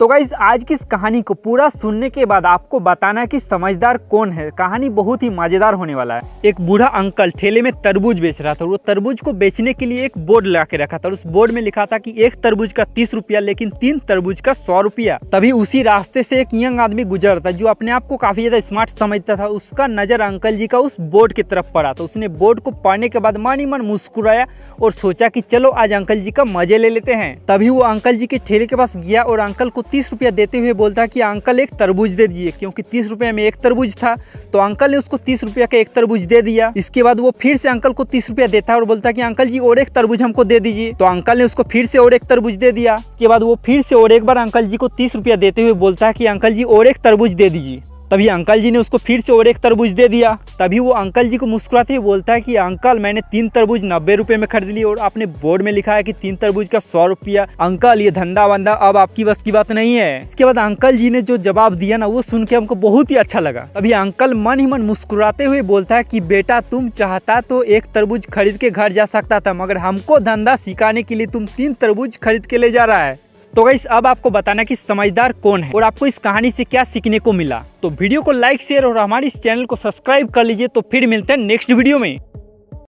तो गाइज आज की इस कहानी को पूरा सुनने के बाद आपको बताना है कि समझदार कौन है कहानी बहुत ही मज़ेदार होने वाला है एक बूढ़ा अंकल ठेले में तरबूज बेच रहा था वो तरबूज को बेचने के लिए एक बोर्ड लगा के रखा था उस बोर्ड में लिखा था कि एक तरबूज का तीस रुपया लेकिन तीन तरबूज का सौ रुपया तभी उसी रास्ते से एक यंग आदमी गुजर था जो अपने आप को काफी ज्यादा स्मार्ट समझता था उसका नजर अंकल जी का उस बोर्ड की तरफ पड़ा था उसने बोर्ड को पढ़ने के बाद मन ही मन मुस्कुराया और सोचा की चलो आज अंकल जी का मजे ले लेते हैं तभी वो अंकल जी के ठेले के पास गया और अंकल को तीस रुपया देते हुए बोलता कि अंकल एक तरबूज दे दिए क्योंकि तीस रुपये में एक तरबूज था तो अंकल ने उसको तीस रुपया का एक तरबूज दे दिया इसके बाद वो फिर से अंकल को तीस रुपया देता है और बोलता कि अंकल जी और एक तरबूज हमको दे दीजिए तो अंकल ने उसको फिर से और एक तरबूज दे दिया उसके बाद वो फिर से और एक बार अंकल जी को तीस रुपया देते हुए बोलता है कि अंकल जी और एक तरबूज दे दीजिए तभी अंकल जी ने उसको फिर से और एक तरबूज दे दिया तभी वो अंकल जी को मुस्कुराते हुए बोलता है कि अंकल मैंने तीन तरबूज नब्बे रुपए में खरीद लिए और आपने बोर्ड में लिखा है कि तीन तरबूज का सौ रुपया अंकल ये धंधा वंधा अब आपकी बस की बात नहीं है इसके बाद अंकल जी ने जो जवाब दिया ना वो सुन के हमको बहुत ही अच्छा लगा तभी अंकल मन ही मन मुस्कुराते हुए बोलता है की बेटा तुम चाहता तो एक तरबूज खरीद के घर जा सकता था मगर हमको धंधा सिखाने के लिए तुम तीन तरबूज खरीद के ले जा रहा है तो गाइस अब आपको बताना कि समझदार कौन है और आपको इस कहानी से क्या सीखने को मिला तो वीडियो को लाइक शेयर और हमारे इस चैनल को सब्सक्राइब कर लीजिए तो फिर मिलते हैं नेक्स्ट वीडियो में